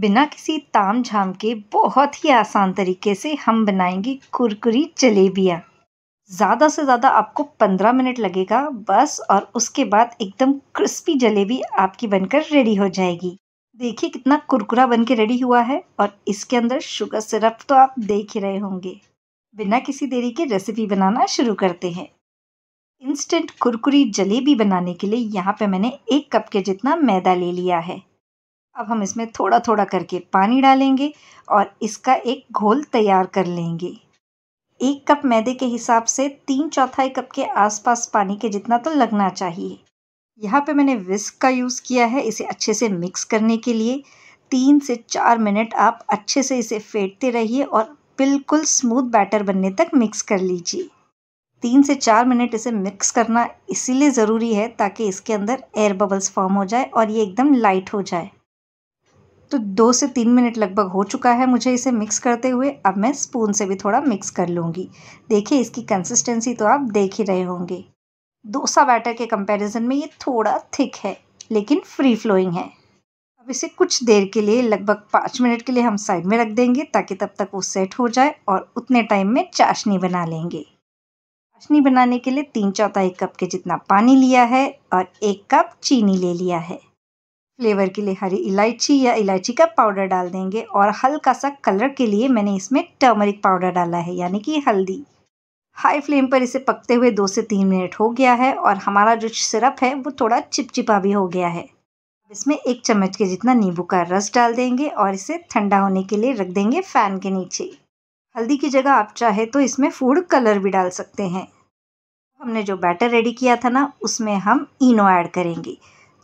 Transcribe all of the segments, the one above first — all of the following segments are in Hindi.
बिना किसी ताम झाम के बहुत ही आसान तरीके से हम बनाएंगे कुरकुरी जलेबियाँ ज़्यादा से ज़्यादा आपको पंद्रह मिनट लगेगा बस और उसके बाद एकदम क्रिस्पी जलेबी आपकी बनकर रेडी हो जाएगी देखिए कितना कुरकुरा बन के रेडी हुआ है और इसके अंदर शुगर सिरप तो आप देख ही रहे होंगे बिना किसी देरी के रेसिपी बनाना शुरू करते हैं इंस्टेंट कुरकुरी जलेबी बनाने के लिए यहाँ पे मैंने एक कप के जितना मैदा ले लिया है अब हम इसमें थोड़ा थोड़ा करके पानी डालेंगे और इसका एक घोल तैयार कर लेंगे एक कप मैदे के हिसाब से तीन चौथाई कप के आसपास पानी के जितना तो लगना चाहिए यहाँ पे मैंने विस्क का यूज़ किया है इसे अच्छे से मिक्स करने के लिए तीन से चार मिनट आप अच्छे से इसे फेंटते रहिए और बिल्कुल स्मूथ बैटर बनने तक मिक्स कर लीजिए तीन से चार मिनट इसे मिक्स करना इसीलिए ज़रूरी है ताकि इसके अंदर एयर बबल्स फॉर्म हो जाए और ये एकदम लाइट हो जाए तो दो से तीन मिनट लगभग हो चुका है मुझे इसे मिक्स करते हुए अब मैं स्पून से भी थोड़ा मिक्स कर लूँगी देखिए इसकी कंसिस्टेंसी तो आप देख ही रहे होंगे डोसा बैटर के कंपैरिजन में ये थोड़ा थिक है लेकिन फ्री फ्लोइंग है अब इसे कुछ देर के लिए लगभग पाँच मिनट के लिए हम साइड में रख देंगे ताकि तब तक वो सेट हो जाए और उतने टाइम में चाशनी बना लेंगे चाशनी बनाने के लिए तीन चौथाई कप के जितना पानी लिया है और एक कप चीनी ले लिया है फ्लेवर के लिए हरी इलायची या इलायची का पाउडर डाल देंगे और हल्का सा कलर के लिए मैंने इसमें टर्मरिक पाउडर डाला है यानी कि हल्दी हाई फ्लेम पर इसे पकते हुए दो से तीन मिनट हो गया है और हमारा जो सिरप है वो थोड़ा चिपचिपा भी हो गया है इसमें एक चम्मच के जितना नींबू का रस डाल देंगे और इसे ठंडा होने के लिए रख देंगे फ़ैन के नीचे हल्दी की जगह आप चाहे तो इसमें फूड कलर भी डाल सकते हैं हमने जो बैटर रेडी किया था ना उसमें हम इनो ऐड करेंगे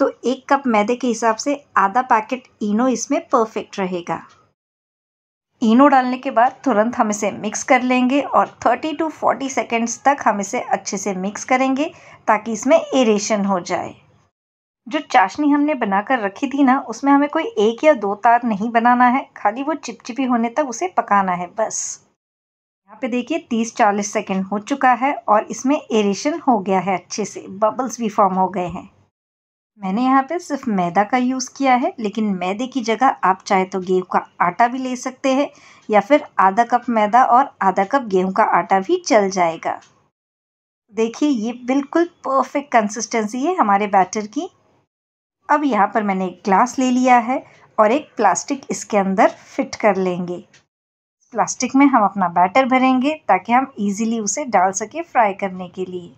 तो एक कप मैदे के हिसाब से आधा पैकेट इनो इसमें परफेक्ट रहेगा इनो डालने के बाद तुरंत हम इसे मिक्स कर लेंगे और 30 टू 40 सेकेंड्स तक हम इसे अच्छे से मिक्स करेंगे ताकि इसमें एरेशन हो जाए जो चाशनी हमने बनाकर रखी थी ना उसमें हमें कोई एक या दो तार नहीं बनाना है खाली वो चिपचिपी होने तक उसे पकाना है बस यहाँ पे देखिए 30-40 सेकेंड हो चुका है और इसमें एरेशन हो गया है अच्छे से बबल्स भी फॉर्म हो गए हैं मैंने यहाँ पे सिर्फ मैदा का यूज़ किया है लेकिन मैदे की जगह आप चाहे तो गेहूं का आटा भी ले सकते हैं या फिर आधा कप मैदा और आधा कप गेहूं का आटा भी चल जाएगा देखिए ये बिल्कुल परफेक्ट कंसिस्टेंसी है हमारे बैटर की अब यहाँ पर मैंने एक ग्लास ले लिया है और एक प्लास्टिक इसके अंदर फिट कर लेंगे प्लास्टिक में हम अपना बैटर भरेंगे ताकि हम इजीली उसे डाल सकें फ्राई करने के लिए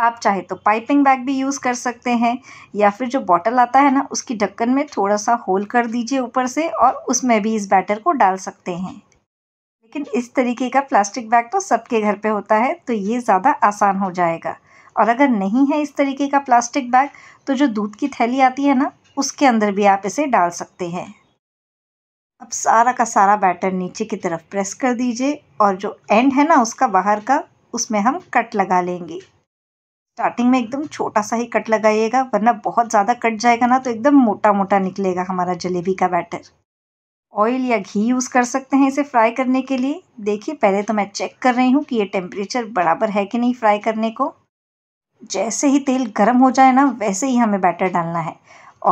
आप चाहे तो पाइपिंग बैग भी यूज़ कर सकते हैं या फिर जो बॉटल आता है ना उसकी ढक्कन में थोड़ा सा होल कर दीजिए ऊपर से और उसमें भी इस बैटर को डाल सकते हैं लेकिन इस तरीके का प्लास्टिक बैग तो सबके घर पे होता है तो ये ज़्यादा आसान हो जाएगा और अगर नहीं है इस तरीके का प्लास्टिक बैग तो जो दूध की थैली आती है ना उसके अंदर भी आप इसे डाल सकते हैं अब सारा का सारा बैटर नीचे की तरफ प्रेस कर दीजिए और जो एंड है ना उसका बाहर का उसमें हम कट लगा लेंगे स्टार्टिंग में एकदम छोटा सा ही कट लगाइएगा वरना बहुत ज़्यादा कट जाएगा ना तो एकदम मोटा मोटा निकलेगा हमारा जलेबी का बैटर ऑयल या घी यूज़ कर सकते हैं इसे फ्राई करने के लिए देखिए पहले तो मैं चेक कर रही हूँ कि ये टेम्परेचर बराबर है कि नहीं फ्राई करने को जैसे ही तेल गर्म हो जाए ना वैसे ही हमें बैटर डालना है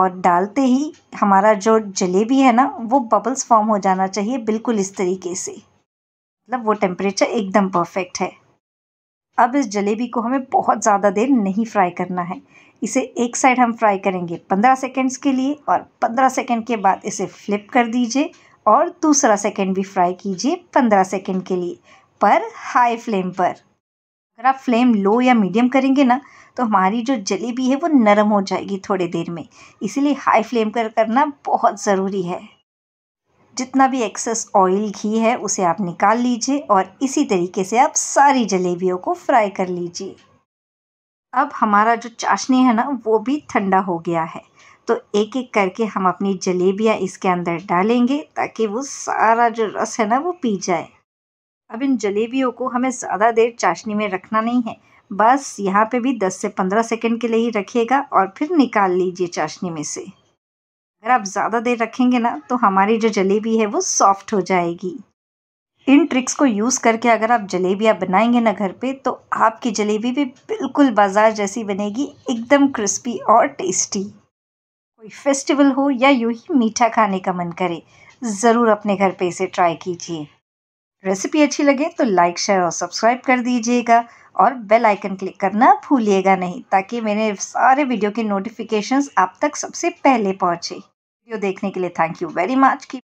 और डालते ही हमारा जो जलेबी है ना वो बबल्स फॉर्म हो जाना चाहिए बिल्कुल इस तरीके से मतलब वो टेम्परेचर एकदम परफेक्ट है अब इस जलेबी को हमें बहुत ज़्यादा देर नहीं फ्राई करना है इसे एक साइड हम फ्राई करेंगे पंद्रह सेकेंड्स के लिए और पंद्रह सेकेंड के बाद इसे फ्लिप कर दीजिए और दूसरा सेकेंड भी फ्राई कीजिए पंद्रह सेकेंड के लिए पर हाई फ्लेम पर अगर आप फ्लेम लो या मीडियम करेंगे ना तो हमारी जो जलेबी है वो नरम हो जाएगी थोड़ी देर में इसीलिए हाई फ्लेम पर करना बहुत ज़रूरी है जितना भी एक्सेस ऑयल घी है उसे आप निकाल लीजिए और इसी तरीके से आप सारी जलेबियों को फ्राई कर लीजिए अब हमारा जो चाशनी है ना वो भी ठंडा हो गया है तो एक एक करके हम अपनी जलेबियाँ इसके अंदर डालेंगे ताकि वो सारा जो रस है ना वो पी जाए अब इन जलेबियों को हमें ज़्यादा देर चाशनी में रखना नहीं है बस यहाँ पे भी 10 से 15 सेकंड के लिए ही रखिएगा और फिर निकाल लीजिए चाशनी में से अगर आप ज़्यादा देर रखेंगे ना तो हमारी जो जलेबी है वो सॉफ्ट हो जाएगी इन ट्रिक्स को यूज़ करके अगर आप जलेबियाँ बनाएंगे ना घर पे तो आपकी जलेबी भी बिल्कुल बाज़ार जैसी बनेगी एकदम क्रिस्पी और टेस्टी कोई फेस्टिवल हो या यूँ ही मीठा खाने का मन करे ज़रूर अपने घर पे इसे ट्राई कीजिए रेसिपी अच्छी लगे तो लाइक शेयर और सब्सक्राइब कर दीजिएगा और बेल आइकन क्लिक करना भूलिएगा नहीं ताकि मेरे सारे वीडियो के नोटिफिकेशंस आप तक सबसे पहले पहुँचे वीडियो देखने के लिए थैंक यू वेरी मच की